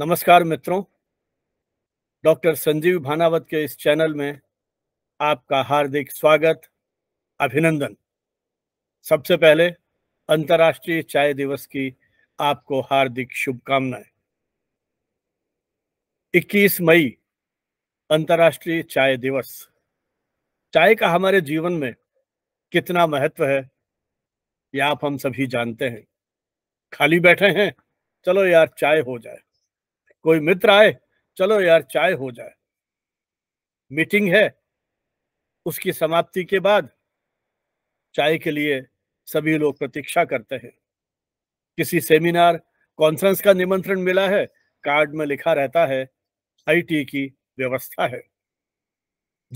नमस्कार मित्रों डॉक्टर संजीव भानावत के इस चैनल में आपका हार्दिक स्वागत अभिनंदन सबसे पहले अंतर्राष्ट्रीय चाय दिवस की आपको हार्दिक शुभकामनाएं 21 मई अंतर्राष्ट्रीय चाय दिवस चाय का हमारे जीवन में कितना महत्व है यह आप हम सभी जानते हैं खाली बैठे हैं चलो यार चाय हो जाए कोई मित्र आए चलो यार चाय हो जाए मीटिंग है उसकी समाप्ति के बाद चाय के लिए सभी लोग प्रतीक्षा करते हैं किसी सेमिनार कॉन्फ्रेंस का निमंत्रण मिला है कार्ड में लिखा रहता है आईटी की व्यवस्था है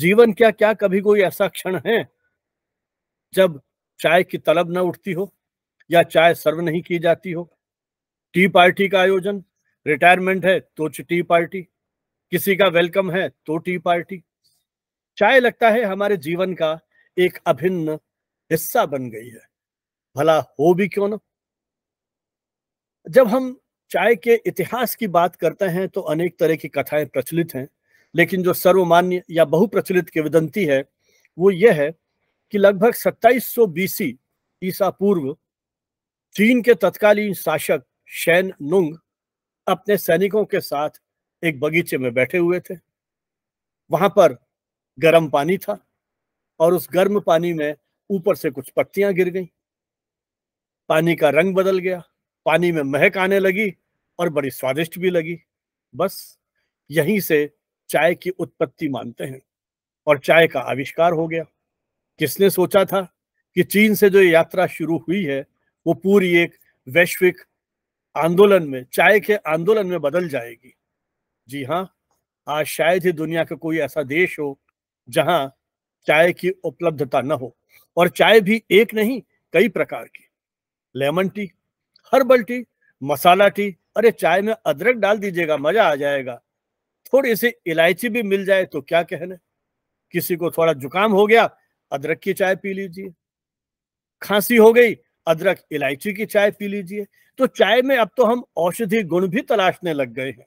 जीवन क्या क्या कभी कोई ऐसा क्षण है जब चाय की तलब न उठती हो या चाय सर्व नहीं की जाती हो टी पार्टी का आयोजन रिटायरमेंट है तो टी पार्टी किसी का वेलकम है तो टी पार्टी चाय लगता है हमारे जीवन का एक अभिन्न हिस्सा बन गई है भला हो भी क्यों ना जब हम चाय के इतिहास की बात करते हैं तो अनेक तरह की कथाएं प्रचलित हैं लेकिन जो सर्वमान्य या बहुप्रचलित की विदंती है वो यह है कि लगभग 2700 बीसी ईसा पूर्व चीन के तत्कालीन शासक शैन नुंग अपने सैनिकों के साथ एक बगीचे में बैठे हुए थे वहां पर गर्म पानी था और उस गर्म पानी में ऊपर से कुछ पत्तियां गिर गईं पानी का रंग बदल गया पानी में महक आने लगी और बड़ी स्वादिष्ट भी लगी बस यहीं से चाय की उत्पत्ति मानते हैं और चाय का आविष्कार हो गया किसने सोचा था कि चीन से जो यात्रा शुरू हुई है वो पूरी एक वैश्विक आंदोलन में चाय के आंदोलन में बदल जाएगी जी हाँ आज शायद ही दुनिया का कोई ऐसा देश हो जहां चाय की उपलब्धता न हो और चाय भी एक नहीं कई प्रकार की lemon tea herbal tea masala tea अरे चाय में अदरक डाल दीजिएगा मजा आ जाएगा थोड़ी सी इलायची भी मिल जाए तो क्या कहने किसी को थोड़ा जुकाम हो गया अदरक की चाय पी लीजिए खांसी हो गई अदरक इलायची की चाय पी लीजिए तो चाय में अब तो हम औषधि गुण भी तलाशने लग गए हैं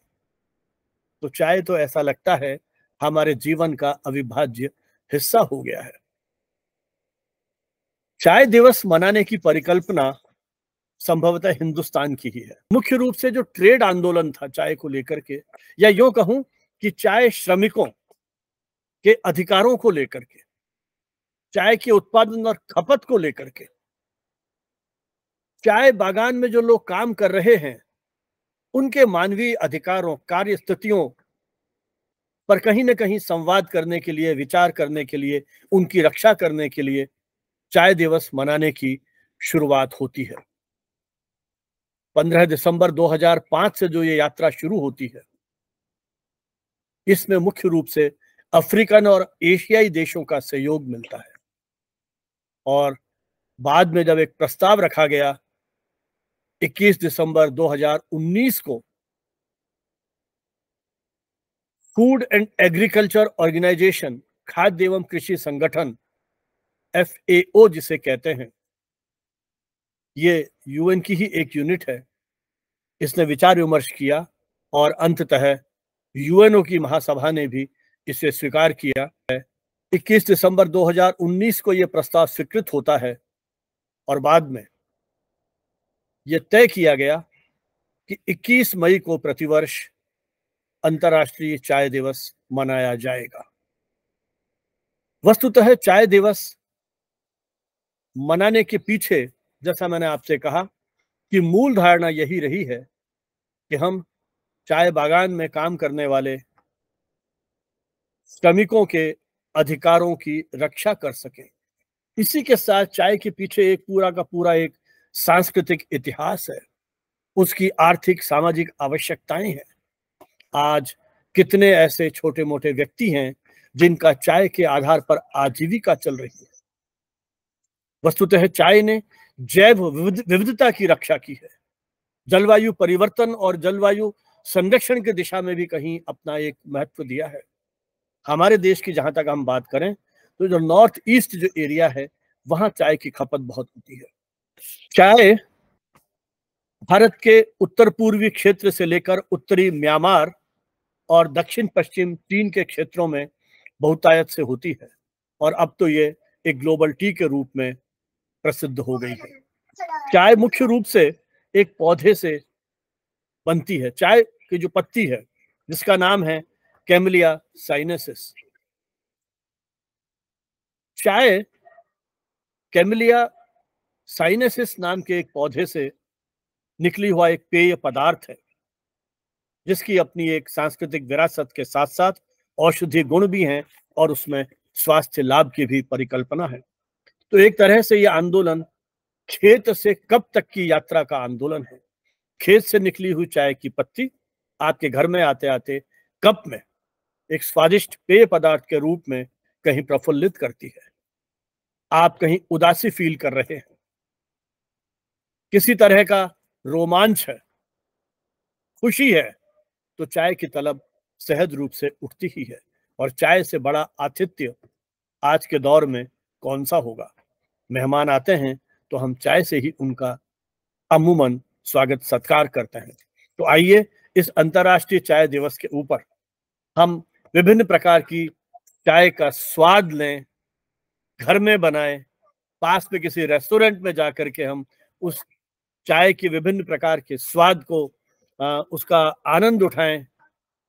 तो चाय तो ऐसा लगता है हमारे जीवन का अविभाज्य हिस्सा हो गया है चाय दिवस मनाने की परिकल्पना संभवतः हिंदुस्तान की ही है मुख्य रूप से जो ट्रेड आंदोलन था चाय को लेकर के या यूं कहूं कि चाय श्रमिकों के अधिकारों को लेकर के चाय के उत्पादन और खपत को लेकर के चाय बागान में जो लोग काम कर रहे हैं उनके मानवीय अधिकारों कार्य स्थितियों पर कहीं ना कहीं संवाद करने के लिए विचार करने के लिए उनकी रक्षा करने के लिए चाय दिवस मनाने की शुरुआत होती है 15 दिसंबर 2005 से जो ये यात्रा शुरू होती है इसमें मुख्य रूप से अफ्रीकन और एशियाई देशों का सहयोग मिलता है और बाद में जब एक प्रस्ताव रखा गया 21 दिसंबर 2019 को फूड एंड एग्रीकल्चर ऑर्गेनाइजेशन खाद्य एवं कृषि संगठन एफ जिसे कहते हैं ये यूएन की ही एक यूनिट है इसने विचार विमर्श किया और अंततः यूएनओ की महासभा ने भी इसे स्वीकार किया है 21 दिसंबर 2019 को यह प्रस्ताव स्वीकृत होता है और बाद में ये तय किया गया कि 21 मई को प्रतिवर्ष अंतर्राष्ट्रीय चाय दिवस मनाया जाएगा वस्तुतः चाय दिवस मनाने के पीछे जैसा मैंने आपसे कहा कि मूल धारणा यही रही है कि हम चाय बागान में काम करने वाले श्रमिकों के अधिकारों की रक्षा कर सके इसी के साथ चाय के पीछे एक पूरा का पूरा एक सांस्कृतिक इतिहास है उसकी आर्थिक सामाजिक आवश्यकताएं हैं आज कितने ऐसे छोटे मोटे व्यक्ति हैं जिनका चाय के आधार पर आजीविका चल रही है वस्तुतः चाय ने जैव विविधता की रक्षा की है जलवायु परिवर्तन और जलवायु संरक्षण की दिशा में भी कहीं अपना एक महत्व दिया है हमारे देश की जहां तक हम बात करें तो जो नॉर्थ ईस्ट जो एरिया है वहां चाय की खपत बहुत होती है चाय भारत के उत्तर पूर्वी क्षेत्र से लेकर उत्तरी म्यांमार और दक्षिण पश्चिम चीन के क्षेत्रों में बहुतायत से होती है और अब तो ये एक ग्लोबल टी के रूप में प्रसिद्ध हो गई है चाय मुख्य रूप से एक पौधे से बनती है चाय की जो पत्ती है जिसका नाम है कैमलिया साइनेसिस चाय कैमलिया साइनेसिस नाम के एक पौधे से निकली हुआ एक पेय पदार्थ है जिसकी अपनी एक सांस्कृतिक विरासत के साथ साथ औषधि गुण भी हैं और उसमें स्वास्थ्य लाभ की भी परिकल्पना है तो एक तरह से यह आंदोलन खेत से कब तक की यात्रा का आंदोलन है खेत से निकली हुई चाय की पत्ती आपके घर में आते आते कप में एक स्वादिष्ट पेय पदार्थ के रूप में कहीं प्रफुल्लित करती है आप कहीं उदासी फील कर रहे हैं किसी तरह का रोमांच है खुशी है तो चाय की तलब सहज रूप से उठती ही है और चाय से बड़ा आतिथ्य आज के दौर में कौन सा होगा मेहमान आते हैं तो हम चाय से ही उनका अमूमन स्वागत सत्कार करते हैं तो आइए इस अंतर्राष्ट्रीय चाय दिवस के ऊपर हम विभिन्न प्रकार की चाय का स्वाद लें घर में बनाएं पास में किसी रेस्टोरेंट में जाकर के हम उस चाय के विभिन्न प्रकार के स्वाद को आ, उसका आनंद उठाएं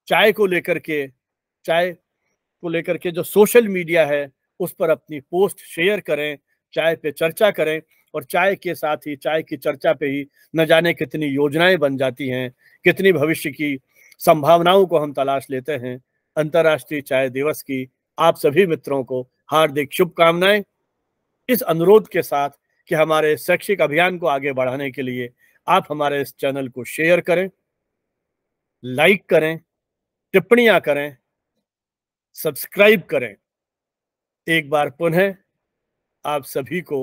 चाय को लेकर के चाय को लेकर के जो सोशल मीडिया है उस पर अपनी पोस्ट शेयर करें चाय पे चर्चा करें और चाय के साथ ही चाय की चर्चा पे ही न जाने कितनी योजनाएं बन जाती हैं कितनी भविष्य की संभावनाओं को हम तलाश लेते हैं अंतर्राष्ट्रीय चाय दिवस की आप सभी मित्रों को हार्दिक शुभकामनाएं इस अनुरोध के साथ कि हमारे शैक्षिक अभियान को आगे बढ़ाने के लिए आप हमारे इस चैनल को शेयर करें लाइक करें टिप्पणियां करें सब्सक्राइब करें एक बार पुनः आप सभी को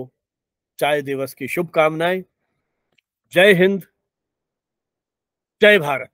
चाय दिवस की शुभकामनाएं जय हिंद जय भारत